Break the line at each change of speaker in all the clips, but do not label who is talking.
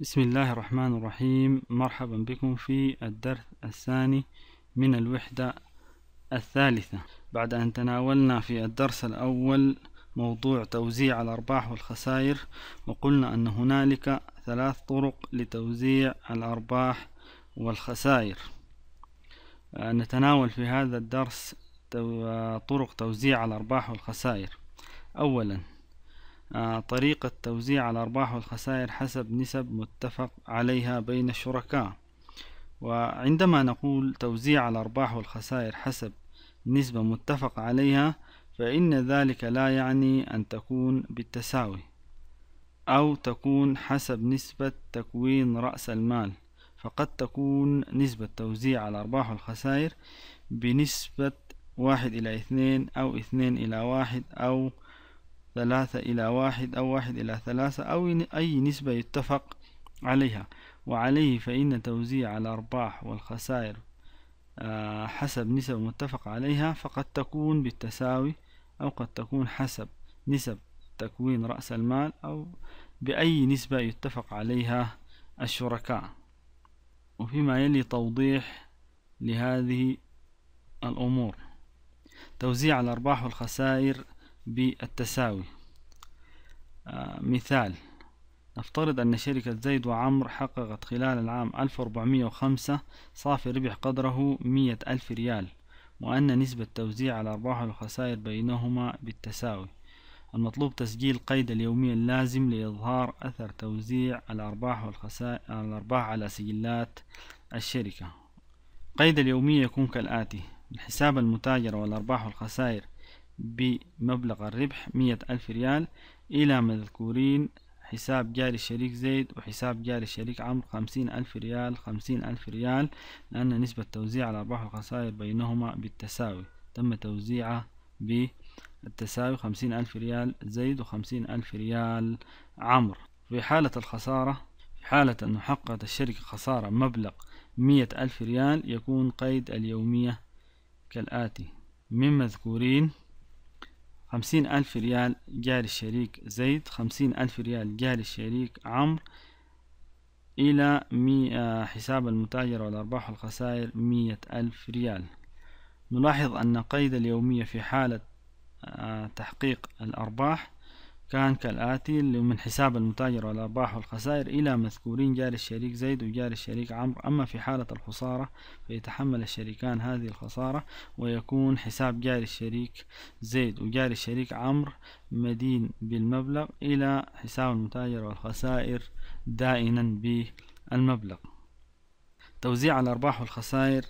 بسم الله الرحمن الرحيم مرحبا بكم في الدرس الثاني من الوحدة الثالثة بعد أن تناولنا في الدرس الأول موضوع توزيع الأرباح والخسائر وقلنا أن هنالك ثلاث طرق لتوزيع الأرباح والخسائر آه، نتناول في هذا الدرس آه، طرق توزيع الأرباح والخسائر أولا آه، طريقة توزيع الأرباح والخسائر حسب نسب متفق عليها بين الشركاء وعندما نقول توزيع الأرباح والخسائر حسب نسبة متفق عليها فإن ذلك لا يعني أن تكون بالتساوي أو تكون حسب نسبة تكوين رأس المال فقد تكون نسبة توزيع الأرباح والخسائر بنسبة واحد إلى اثنين أو اثنين إلى واحد أو ثلاثة إلى واحد أو واحد إلى ثلاثة أو أي نسبة يتفق عليها وعليه فإن توزيع الأرباح والخسائر آه، حسب نسب متفق عليها فقد تكون بالتساوي أو قد تكون حسب نسب تكوين رأس المال أو بأي نسبة يتفق عليها الشركاء وفيما يلي توضيح لهذه الأمور توزيع الأرباح والخسائر بالتساوي آه، مثال نفترض أن شركة زيد وعمر حققت خلال العام 1405 صافي ربح قدره 100 ألف ريال وأن نسبة توزيع الأرباح والخسائر بينهما بالتساوي المطلوب تسجيل قيد اليومي اللازم لإظهار أثر توزيع الأرباح والخسائر الأرباح على سجلات الشركة قيد اليومي يكون كالآتي الحساب المتاجرة والأرباح والخسائر بمبلغ الربح مية ألف ريال إلى مذكورين حساب جاري الشريك زيد وحساب جاري الشريك عمرو خمسين ألف ريال خمسين ألف ريال لأن نسبة توزيع الأرباح والخسائر بينهما بالتساوي تم توزيعها بالتساوي خمسين ألف ريال زيد وخمسين ألف ريال عمرو في حالة الخسارة في حالة أن حققت الشركة خسارة مبلغ مية ألف ريال يكون قيد اليومية كالآتي من مذكورين خمسين ألف ريال جاري الشريك زيد خمسين ألف ريال جاري الشريك عمرو إلى مي حساب المتاجر والأرباح والخسائر مية ألف ريال نلاحظ أن قيد اليومية في حالة آه، تحقيق الأرباح كان كالآتي من حساب المتاجر والأرباح والخسائر إلى مذكورين جاري الشريك زيد وجاري الشريك عمرو أما في حالة الخسارة فيتحمل الشريكان هذه الخسارة ويكون حساب جاري الشريك زيد وجاري الشريك عمرو مدين بالمبلغ إلى حساب المتاجر والخسائر دائنا بالمبلغ توزيع الأرباح والخسائر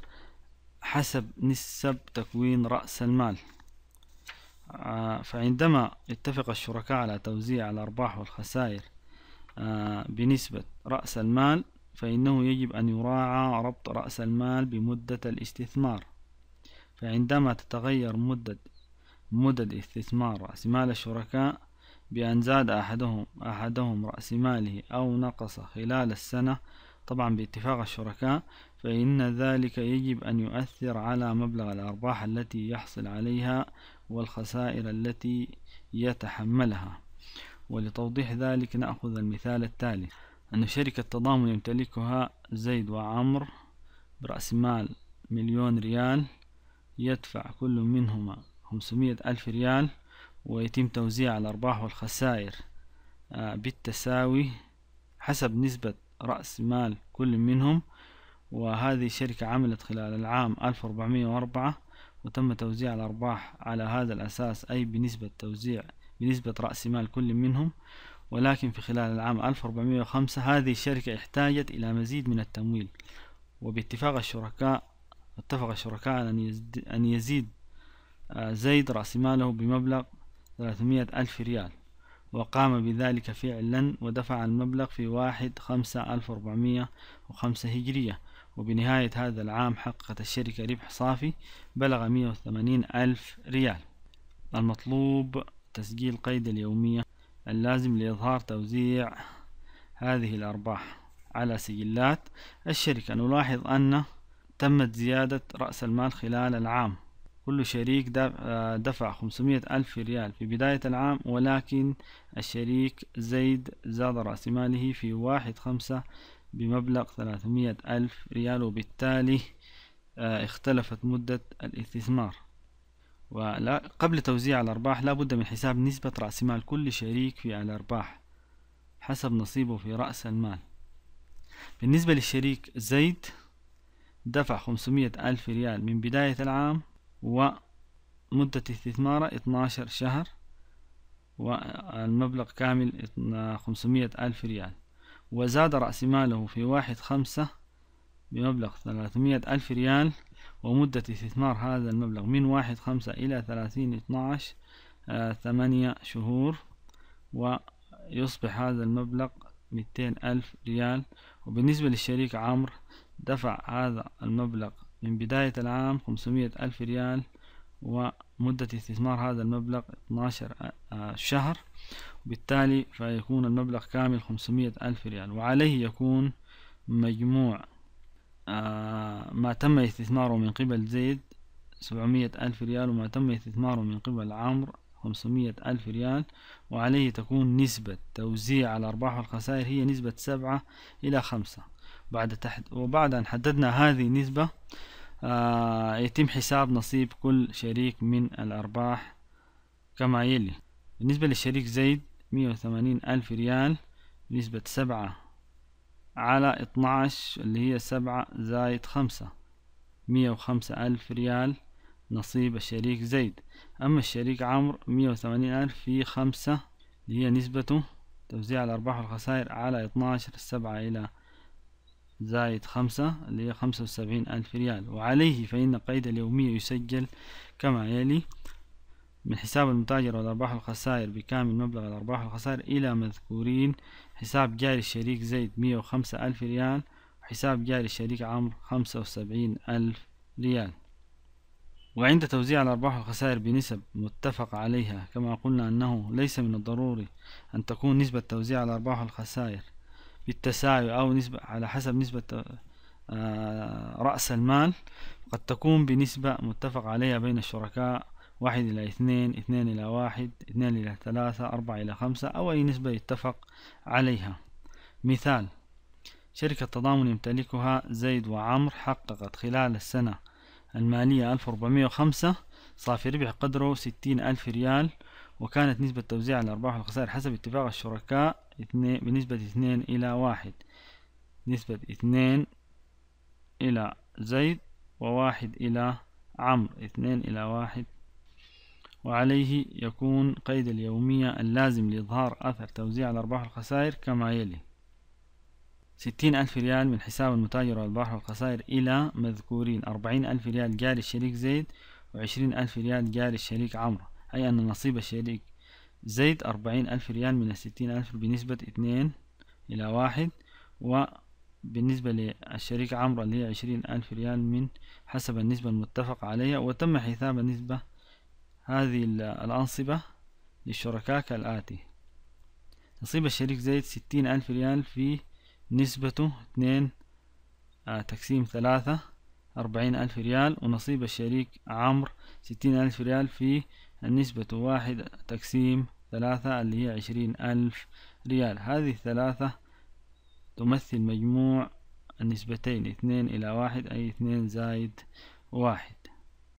حسب نسب تكوين رأس المال آه، فعندما يتفق الشركاء على توزيع الأرباح والخسائر آه، بنسبة رأس المال فإنه يجب أن يراعى ربط رأس المال بمدة الاستثمار فعندما تتغير مدة مدد استثمار رأس مال الشركاء بأن زاد أحدهم أحدهم رأس ماله أو نقص خلال السنة طبعا باتفاق الشركاء فإن ذلك يجب أن يؤثر على مبلغ الأرباح التي يحصل عليها والخسائر التي يتحملها ولتوضيح ذلك نأخذ المثال التالي أن شركة تضامن يمتلكها زيد وعمر برأس مال مليون ريال يدفع كل منهما خمسمية ألف ريال ويتم توزيع الأرباح والخسائر آه، بالتساوي حسب نسبة رأس مال كل منهم وهذه الشركة عملت خلال العام 1404 وتم توزيع الأرباح على هذا الأساس أي بنسبة توزيع بنسبة رأس مال كل منهم ولكن في خلال العام 1405 هذه الشركة احتاجت إلى مزيد من التمويل وباتفاق الشركاء اتفق الشركاء أن يزيد آه، زيد رأس ماله بمبلغ 300 ألف ريال وقام بذلك فعلا ودفع المبلغ في واحد خمسة ألف وخمسة هجرية وبنهاية هذا العام حققت الشركة ربح صافي بلغ 180 ألف ريال المطلوب تسجيل قيد اليومية اللازم لإظهار توزيع هذه الأرباح على سجلات الشركة نلاحظ أن تمت زيادة رأس المال خلال العام كل شريك آه، دفع 500 ألف ريال في بداية العام ولكن الشريك زيد زاد رأس ماله في واحد خمسة بمبلغ ثلاثمائة ألف ريال وبالتالي آه، اختلفت مدة الاستثمار وقبل توزيع الأرباح لابد من حساب نسبة رأس مال كل شريك في الأرباح حسب نصيبه في رأس المال بالنسبة للشريك زيد دفع خمسمائة ألف ريال من بداية العام ومدة استثماره 12 شهر والمبلغ كامل خمسمائة ألف ريال وزاد رأس ماله في واحد خمسة بمبلغ ثلاثمية ألف ريال ومدة استثمار هذا المبلغ من واحد خمسة إلى ثلاثين اتناش آه، ثمانية شهور ويصبح هذا المبلغ ميتين ألف ريال وبالنسبة للشريك عمرو دفع هذا المبلغ من بداية العام خمسمية ألف ريال ومدة استثمار هذا المبلغ 12 آه، آه، شهر وبالتالي فيكون المبلغ كامل 500 ألف ريال وعليه يكون مجموع آه، ما تم استثماره من قبل زيد 700 ألف ريال وما تم استثماره من قبل عمرو 500 ألف ريال وعليه تكون نسبة توزيع الأرباح والخسائر هي نسبة 7 إلى 5 بعد تحد وبعد أن حددنا هذه النسبة آه، يتم حساب نصيب كل شريك من الأرباح كما يلي بالنسبة للشريك زيد مية وثمانين ألف ريال بنسبة سبعة على اتناش اللي هي سبعة زايد خمسة مية وخمسة ألف ريال نصيب الشريك زيد أما الشريك عمرو مية وثمانين ألف في خمسة اللي هي نسبته توزيع الأرباح والخسائر على اتناشر سبعة إلى زائد خمسة اللي هي خمسة وسبعين ألف ريال وعليه فإن قيد اليومية يسجل كما يلي من حساب المتاجر والأرباح والخسائر بكامل مبلغ الأرباح والخسائر إلى مذكورين حساب جاري الشريك زيد مية وخمسة ألف ريال وحساب جاري الشريك عمرو خمسة وسبعين ألف ريال وعند توزيع الأرباح والخسائر بنسب متفق عليها كما قلنا أنه ليس من الضروري أن تكون نسبة توزيع الأرباح والخسائر بالتساوي أو نسبة على حسب نسبة آه، رأس المال قد تكون بنسبة متفق عليها بين الشركاء واحد إلى اثنين اثنين إلى واحد اثنين إلى ثلاثة أربعة إلى خمسة أو أي نسبة يتفق عليها مثال شركة تضامن يمتلكها زيد وعمر حققت خلال السنة المالية 1405 صافي ربح قدره 60 ألف ريال وكانت نسبة توزيع الأرباح والخسائر حسب اتفاق الشركاء اثنين بنسبة اثنين إلى واحد نسبة اثنين إلى زيد وواحد إلى عمرو اثنين إلى واحد وعليه يكون قيد اليومية اللازم لإظهار أثر توزيع الأرباح والخسائر كما يلي ستين ألف ريال من حساب المتاجر والأرباح والخسائر إلى مذكورين أربعين ألف ريال جاري الشريك زيد وعشرين ألف ريال جاري الشريك عمرو أي أن نصيب الشريك زيد أربعين ألف ريال من الستين ألف بنسبة اتنين إلى واحد وبالنسبة للشريك عمرو اللي هي عشرين ألف ريال من حسب النسبة المتفق عليها وتم حساب النسبة هذه الأنصبة للشركاء كالآتي نصيب الشريك زيد ستين ألف ريال في نسبته اتنين آه، تقسيم ثلاثة أربعين ألف ريال ونصيب الشريك عمرو ستين ألف ريال في النسبة واحد تقسيم ثلاثة اللي هي عشرين ألف ريال هذه الثلاثة تمثل مجموع النسبتين اثنين إلى واحد أي اثنين زائد واحد